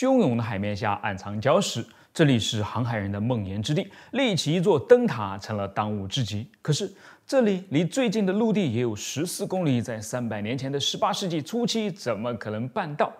汹涌的海面下暗藏礁石，这里是航海人的梦魇之地。立起一座灯塔成了当务之急。可是，这里离最近的陆地也有十四公里，在三百年前的十八世纪初期，怎么可能办到？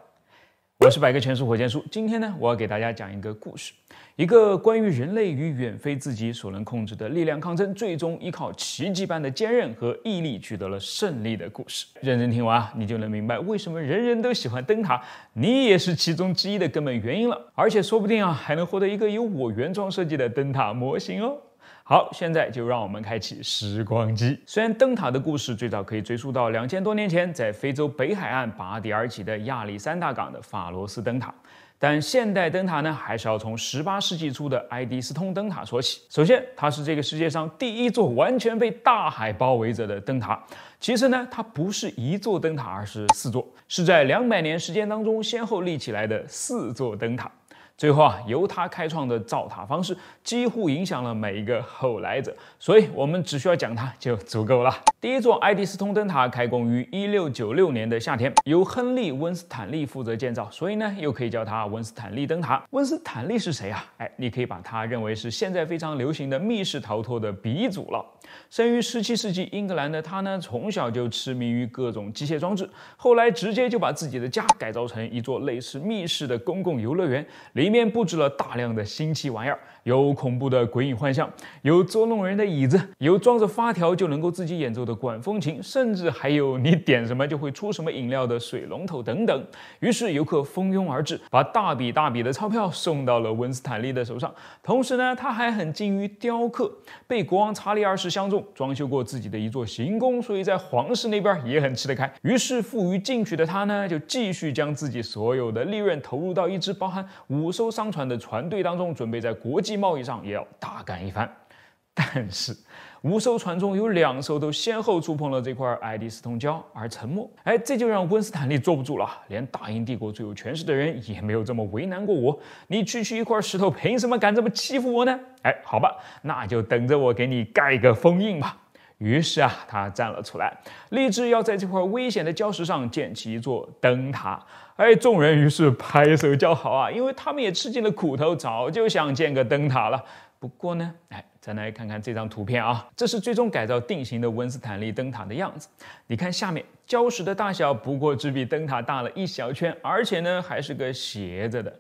我是百科全书火箭叔，今天呢，我要给大家讲一个故事。一个关于人类与远非自己所能控制的力量抗争，最终依靠奇迹般的坚韧和毅力取得了胜利的故事。认真听完，你就能明白为什么人人都喜欢灯塔，你也是其中之一的根本原因了。而且说不定啊，还能获得一个由我原创设计的灯塔模型哦。好，现在就让我们开启时光机。虽然灯塔的故事最早可以追溯到两千多年前，在非洲北海岸拔地而起的亚历山大港的法罗斯灯塔。但现代灯塔呢，还是要从十八世纪初的埃迪斯通灯塔说起。首先，它是这个世界上第一座完全被大海包围着的灯塔。其次呢，它不是一座灯塔，而是四座，是在两百年时间当中先后立起来的四座灯塔。最后啊，由它开创的造塔方式，几乎影响了每一个后来者。所以我们只需要讲它就足够了。第一座爱迪斯通灯塔开工于一六九六年的夏天，由亨利·温斯坦利负责建造，所以呢，又可以叫它温斯坦利灯塔。温斯坦利是谁啊？哎，你可以把它认为是现在非常流行的密室逃脱的鼻祖了。生于十七世纪英格兰的他呢，从小就痴迷于各种机械装置，后来直接就把自己的家改造成一座类似密室的公共游乐园，里面布置了大量的新奇玩意儿，有恐怖的鬼影幻象，有捉弄人的椅子，有装着发条就能够自己演奏的。管风琴，甚至还有你点什么就会出什么饮料的水龙头等等。于是游客蜂拥而至，把大笔大笔的钞票送到了温斯坦利的手上。同时呢，他还很精于雕刻，被国王查理二世相中，装修过自己的一座行宫，所以在皇室那边也很吃得开。于是富于进取的他呢，就继续将自己所有的利润投入到一支包含五艘商船的船队当中，准备在国际贸易上也要大干一番。但是。五艘船中有两艘都先后触碰了这块爱迪斯通礁而沉没，哎，这就让温斯坦利坐不住了。连大英帝国最有权势的人也没有这么为难过我，你区区一块石头凭什么敢这么欺负我呢？哎，好吧，那就等着我给你盖个封印吧。于是啊，他站了出来，立志要在这块危险的礁石上建起一座灯塔。哎，众人于是拍手叫好啊，因为他们也吃尽了苦头，早就想建个灯塔了。不过呢，哎。再来看看这张图片啊，这是最终改造定型的温斯坦利灯塔的样子。你看，下面礁石的大小不过只比灯塔大了一小圈，而且呢还是个斜着的。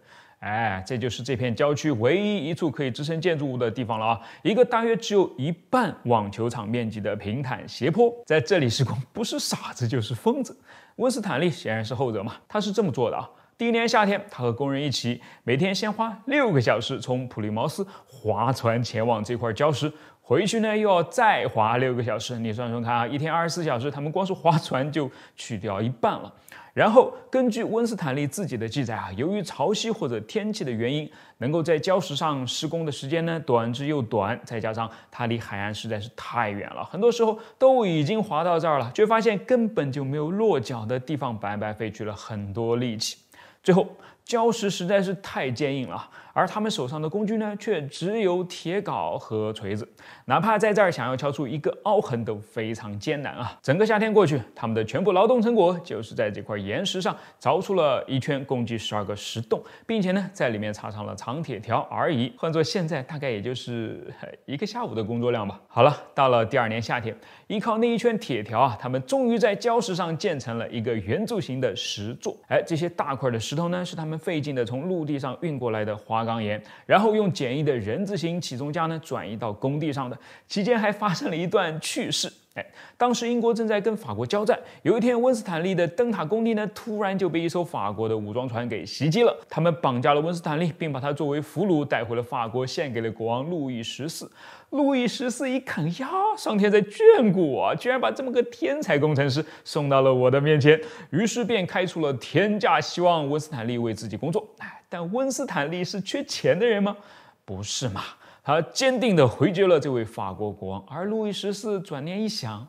哎，这就是这片郊区唯一一处可以支撑建筑物的地方了啊！一个大约只有一半网球场面积的平坦斜坡，在这里施工不是傻子就是疯子。温斯坦利显然是后者嘛，他是这么做的啊。第一年夏天，他和工人一起，每天先花六个小时从普利茅斯划船前往这块礁石，回去呢又要再划六个小时。你算算看啊，一天二十四小时，他们光是划船就去掉一半了。然后根据温斯坦利自己的记载啊，由于潮汐或者天气的原因，能够在礁石上施工的时间呢短之又短。再加上它离海岸实在是太远了，很多时候都已经划到这儿了，却发现根本就没有落脚的地方，白白费去了很多力气。最后。礁石实在是太坚硬了，而他们手上的工具呢，却只有铁镐和锤子，哪怕在这儿想要敲出一个凹痕都非常艰难啊！整个夏天过去，他们的全部劳动成果就是在这块岩石上凿出了一圈，共计十二个石洞，并且呢，在里面插上了长铁条而已。换作现在，大概也就是一个下午的工作量吧。好了，到了第二年夏天，依靠那一圈铁条啊，他们终于在礁石上建成了一个圆柱形的石座。哎，这些大块的石头呢，是他们。费劲的从陆地上运过来的花岗岩，然后用简易的人字形起重架呢转移到工地上的，期间还发生了一段趣事。哎，当时英国正在跟法国交战。有一天，温斯坦利的灯塔工地呢，突然就被一艘法国的武装船给袭击了。他们绑架了温斯坦利，并把他作为俘虏带回了法国，献给了国王路易十四。路易十四一看呀，上天在眷顾我居然把这么个天才工程师送到了我的面前，于是便开出了天价，希望温斯坦利为自己工作。哎，但温斯坦利是缺钱的人吗？不是嘛。他坚定地回绝了这位法国国王，而路易十四转念一想，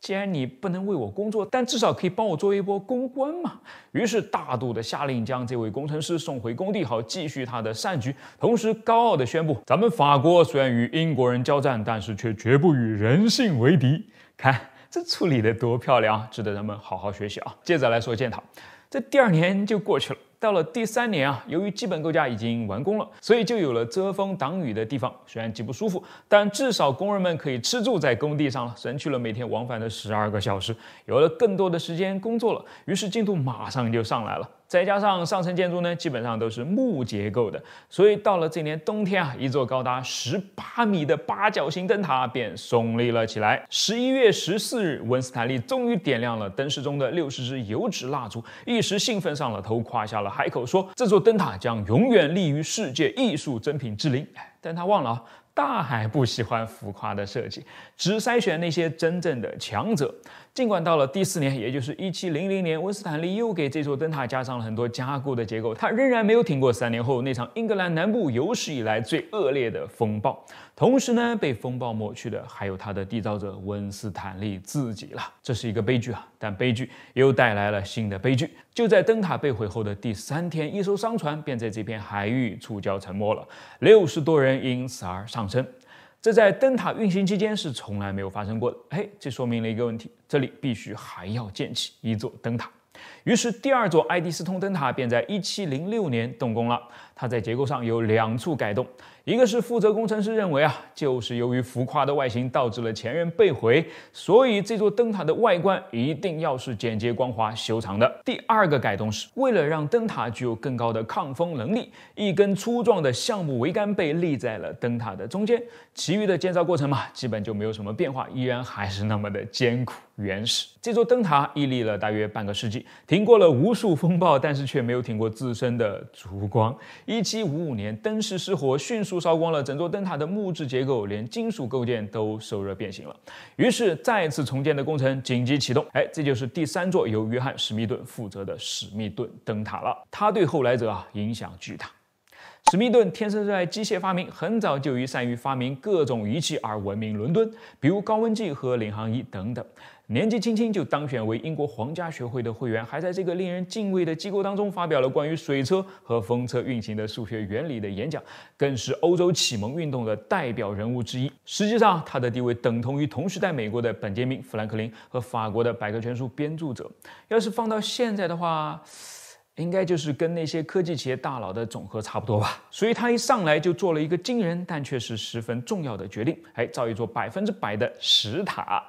既然你不能为我工作，但至少可以帮我做一波公关嘛。于是大度地下令将这位工程师送回工地，好继续他的善举。同时高傲地宣布：咱们法国虽然与英国人交战，但是却绝不与人性为敌。看这处理得多漂亮，值得人们好好学习啊！接着来说建塔，这第二年就过去了。到了第三年啊，由于基本构架已经完工了，所以就有了遮风挡雨的地方。虽然极不舒服，但至少工人们可以吃住在工地上了，省去了每天往返的十二个小时，有了更多的时间工作了。于是进度马上就上来了。再加上上层建筑呢，基本上都是木结构的，所以到了这年冬天啊，一座高达十八米的八角形灯塔便耸立了起来。十一月十四日，文斯坦利终于点亮了灯饰中的六十支油脂蜡烛，一时兴奋上了头，夸下了海口说：“这座灯塔将永远立于世界艺术珍品之林。”但他忘了，啊，大海不喜欢浮夸的设计，只筛选那些真正的强者。尽管到了第四年，也就是一七零零年，温斯坦利又给这座灯塔加上了很多加固的结构，他仍然没有挺过三年后那场英格兰南部有史以来最恶劣的风暴。同时呢，被风暴抹去的还有他的缔造者温斯坦利自己了，这是一个悲剧啊！但悲剧又带来了新的悲剧。就在灯塔被毁后的第三天，一艘商船便在这片海域触礁沉没了，六十多人因此而丧生。这在灯塔运行期间是从来没有发生过的。哎，这说明了一个问题：这里必须还要建起一座灯塔。于是，第二座爱迪斯通灯塔便在1706年动工了。它在结构上有两处改动，一个是负责工程师认为啊，就是由于浮夸的外形导致了前任被毁，所以这座灯塔的外观一定要是简洁、光滑、修长的。第二个改动是，为了让灯塔具有更高的抗风能力，一根粗壮的橡木桅杆被立在了灯塔的中间。其余的建造过程嘛，基本就没有什么变化，依然还是那么的艰苦原始。这座灯塔屹立了大约半个世纪，挺过了无数风暴，但是却没有挺过自身的烛光。一七五五年，灯室失火，迅速烧光了整座灯塔的木质结构，连金属构件都受热变形了。于是，再次重建的工程紧急启动。哎，这就是第三座由约翰·史密顿负责的史密顿灯塔了。他对后来者啊影响巨大。史密顿天生热爱机械发明，很早就以善于发明各种仪器而闻名伦敦，比如高温计和领航仪等等。年纪轻轻就当选为英国皇家学会的会员，还在这个令人敬畏的机构当中发表了关于水车和风车运行的数学原理的演讲，更是欧洲启蒙运动的代表人物之一。实际上，他的地位等同于同时代美国的本杰明·富兰克林和法国的百科全书编著者。要是放到现在的话，应该就是跟那些科技企业大佬的总和差不多吧。所以，他一上来就做了一个惊人但却是十分重要的决定：哎，造一座百分之百的石塔。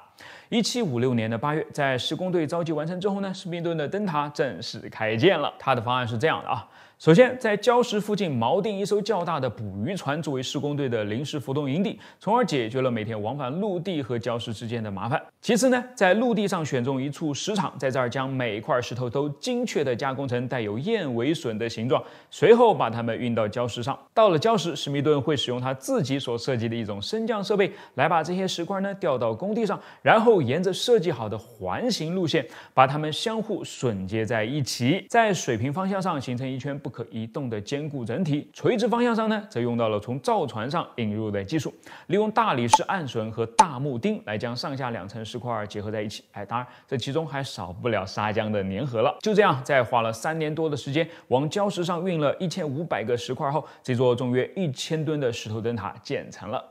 一七五六年的八月，在施工队召集完成之后呢，士兵顿的灯塔正式开建了。他的方案是这样的啊。首先，在礁石附近锚定一艘较大的捕鱼船作为施工队的临时浮动营地，从而解决了每天往返陆地和礁石之间的麻烦。其次呢，在陆地上选中一处石场，在这儿将每一块石头都精确的加工成带有燕尾榫的形状，随后把它们运到礁石上。到了礁石，史密顿会使用他自己所设计的一种升降设备来把这些石块呢吊到工地上，然后沿着设计好的环形路线把它们相互榫接在一起，在水平方向上形成一圈。不可移动的坚固整体，垂直方向上呢，则用到了从造船上引入的技术，利用大理石暗榫和大木钉来将上下两层石块结合在一起。哎，当然这其中还少不了砂浆的粘合了。就这样，在花了三年多的时间，往礁石上运了一千五百个石块后，这座重约一千吨的石头灯塔建成了。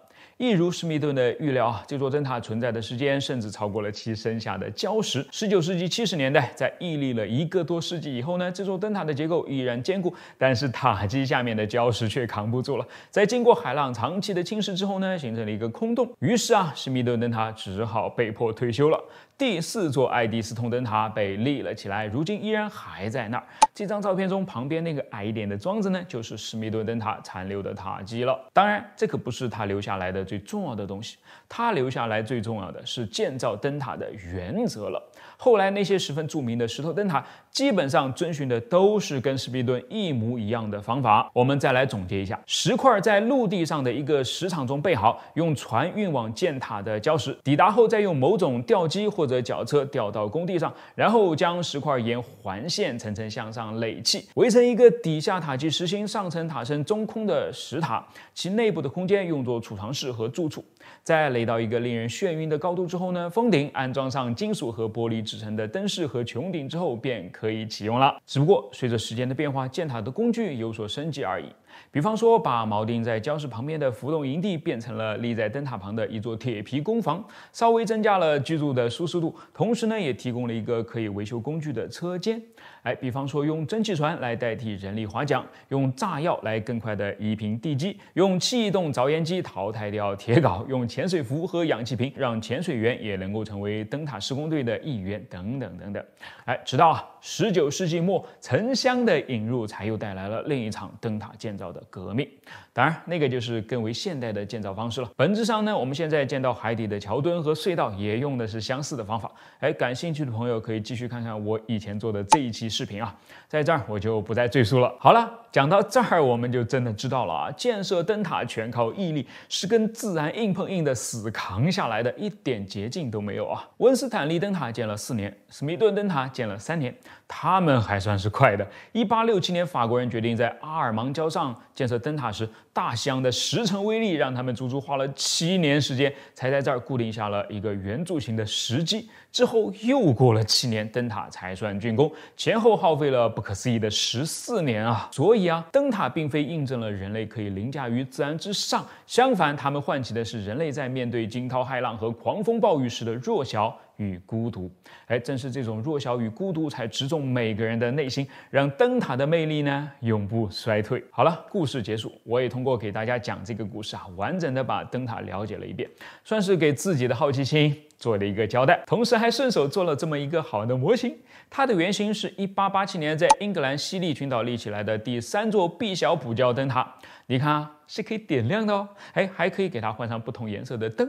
一如施密顿的预料啊，这座灯塔存在的时间甚至超过了其身下的礁石。十九世纪七十年代，在屹立了一个多世纪以后呢，这座灯塔的结构依然坚固，但是塔基下面的礁石却扛不住了。在经过海浪长期的侵蚀之后呢，形成了一个空洞。于是啊，施密顿灯塔只好被迫退休了。第四座爱迪斯通灯塔被立了起来，如今依然还在那儿。这张照片中旁边那个矮一点的桩子呢，就是史密顿灯塔残留的塔基了。当然，这可不是他留下来的最重要的东西，他留下来最重要的是建造灯塔的原则了。后来那些十分著名的石头灯塔，基本上遵循的都是跟史密顿一模一样的方法。我们再来总结一下：石块在陆地上的一个石场中备好，用船运往建塔的礁石，抵达后再用某种吊机或或者绞车吊到工地上，然后将石块沿环线层层向上垒砌，围成一个底下塔基实心、上层塔身中空的石塔，其内部的空间用作储藏室和住处。在垒到一个令人眩晕的高度之后呢，封顶安装上金属和玻璃制成的灯饰和穹顶之后便可以启用了。只不过随着时间的变化，建塔的工具有所升级而已。比方说，把锚定在礁石旁边的浮动营地变成了立在灯塔旁的一座铁皮工房，稍微增加了居住的舒适度，同时呢，也提供了一个可以维修工具的车间。哎，比方说，用蒸汽船来代替人力划桨，用炸药来更快地移平地基，用气动凿岩机淘汰掉铁镐，用潜水服和氧气瓶让潜水员也能够成为灯塔施工队的一员，等等等等。哎，直到啊。十九世纪末，沉香的引入才又带来了另一场灯塔建造的革命。当然，那个就是更为现代的建造方式了。本质上呢，我们现在见到海底的桥墩和隧道也用的是相似的方法。哎，感兴趣的朋友可以继续看看我以前做的这一期视频啊，在这儿我就不再赘述了。好了。讲到这儿，我们就真的知道了啊！建设灯塔全靠毅力，是跟自然硬碰硬的死扛下来的，一点捷径都没有啊！温斯坦利灯塔建了四年，史密顿灯塔建了三年，他们还算是快的。一八六七年，法国人决定在阿尔芒礁上建设灯塔时，大相的十成威力，让他们足足花了七年时间，才在这儿固定下了一个圆柱形的石基。之后又过了七年，灯塔才算竣工，前后耗费了不可思议的十四年啊！所以啊，灯塔并非印证了人类可以凌驾于自然之上，相反，他们唤起的是人类在面对惊涛骇浪和狂风暴雨时的弱小。与孤独，哎，正是这种弱小与孤独才直中每个人的内心，让灯塔的魅力呢永不衰退。好了，故事结束，我也通过给大家讲这个故事啊，完整的把灯塔了解了一遍，算是给自己的好奇心做了一个交代，同时还顺手做了这么一个好的模型。它的原型是1887年在英格兰西利群岛立起来的第三座毕小补教灯塔。你看啊，是可以点亮的哦，哎，还可以给它换上不同颜色的灯。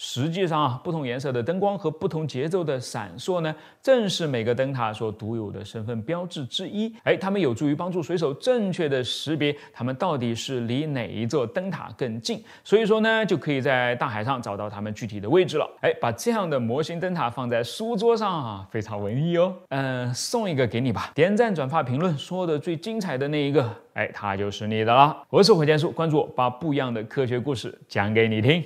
实际上啊，不同颜色的灯光和不同节奏的闪烁呢，正是每个灯塔所独有的身份标志之一。哎，它们有助于帮助水手正确的识别他们到底是离哪一座灯塔更近，所以说呢，就可以在大海上找到他们具体的位置了。哎，把这样的模型灯塔放在书桌上啊，非常文艺哦。嗯，送一个给你吧。点赞、转发、评论，说的最精彩的那一个，哎，它就是你的了。我是火箭叔，关注我，把不一样的科学故事讲给你听。